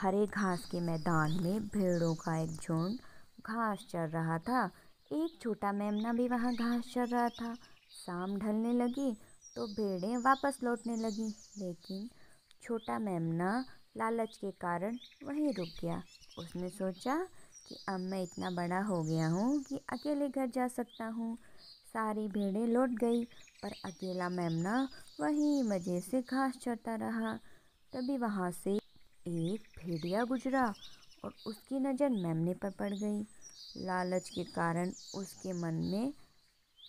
हरे घास के मैदान में भेड़ों का एक झुंड घास चर रहा था एक छोटा मेमना भी वहाँ घास चर रहा था शाम ढलने लगी तो भेड़ें वापस लौटने लगी लेकिन छोटा मेमना लालच के कारण वहीं रुक गया उसने सोचा कि अब मैं इतना बड़ा हो गया हूँ कि अकेले घर जा सकता हूँ सारी भेड़ें लौट गई पर अकेला मेमना वहीं मज़े से घास चरता रहा तभी वहाँ से एक भेड़िया गुजरा और उसकी नज़र मेमने पर पड़ गई लालच के कारण उसके मन में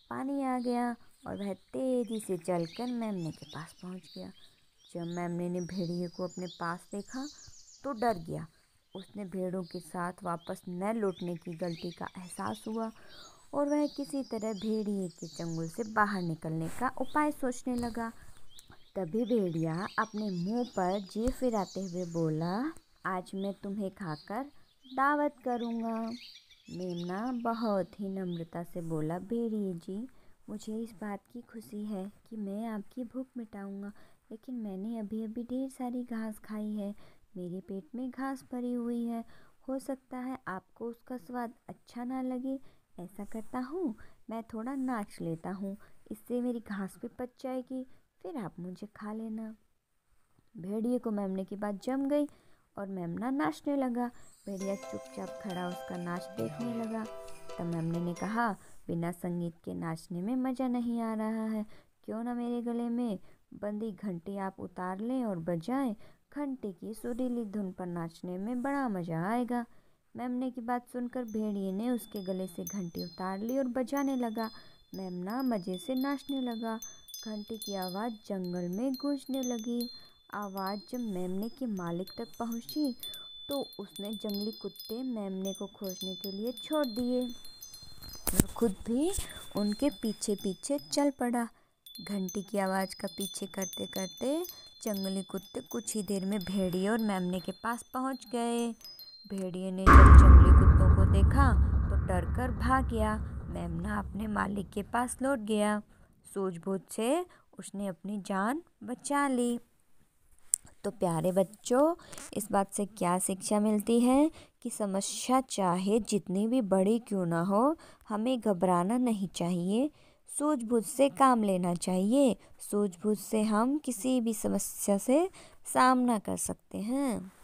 पानी आ गया और वह तेज़ी से चलकर मेमने के पास पहुंच गया जब मेमने ने भेड़िए को अपने पास देखा तो डर गया उसने भेड़ों के साथ वापस न लौटने की गलती का एहसास हुआ और वह किसी तरह भेड़िए के चंगुल से बाहर निकलने का उपाय सोचने लगा तभी भेड़िया अपने मुंह पर जी फिराते हुए बोला आज मैं तुम्हें खाकर दावत करूँगा मेमना बहुत ही नम्रता से बोला भेड़िए जी मुझे इस बात की खुशी है कि मैं आपकी भूख मिटाऊँगा लेकिन मैंने अभी अभी ढेर सारी घास खाई है मेरे पेट में घास भरी हुई है हो सकता है आपको उसका स्वाद अच्छा ना लगे ऐसा करता हूँ मैं थोड़ा नाच लेता हूँ इससे मेरी घास भी पच जाएगी फिर आप मुझे खा लेना भेड़िए को मेमने की बात जम गई और मेमना नाचने लगा भेड़िया चुपचाप खड़ा उसका नाच देखने लगा तब मेमने ने कहा बिना संगीत के नाचने में मज़ा नहीं आ रहा है क्यों ना मेरे गले में बंदी घंटी आप उतार लें और बजाएं घंटी की सुरीली धुन पर नाचने में बड़ा मज़ा आएगा मेमने की बात सुनकर भेड़िए ने उसके गले से घंटी उतार ली और बजाने लगा मेमना मज़े से नाचने लगा घंटी की आवाज़ जंगल में गूंजने लगी आवाज़ जब मेमने के मालिक तक पहुंची तो उसने जंगली कुत्ते मेमने को खोजने के लिए छोड़ दिए और खुद भी उनके पीछे पीछे चल पड़ा घंटी की आवाज़ का पीछे करते करते जंगली कुत्ते कुछ ही देर में भेड़िए और मेमने के पास पहुंच गए भेड़िए ने जब जंगली कुत्तों को देखा तो डर कर भाग गया मेमना अपने मालिक के पास लौट गया सूझबूझ से उसने अपनी जान बचा ली तो प्यारे बच्चों इस बात से क्या शिक्षा मिलती है कि समस्या चाहे जितनी भी बड़ी क्यों ना हो हमें घबराना नहीं चाहिए सूझबूझ से काम लेना चाहिए सूझबूझ से हम किसी भी समस्या से सामना कर सकते हैं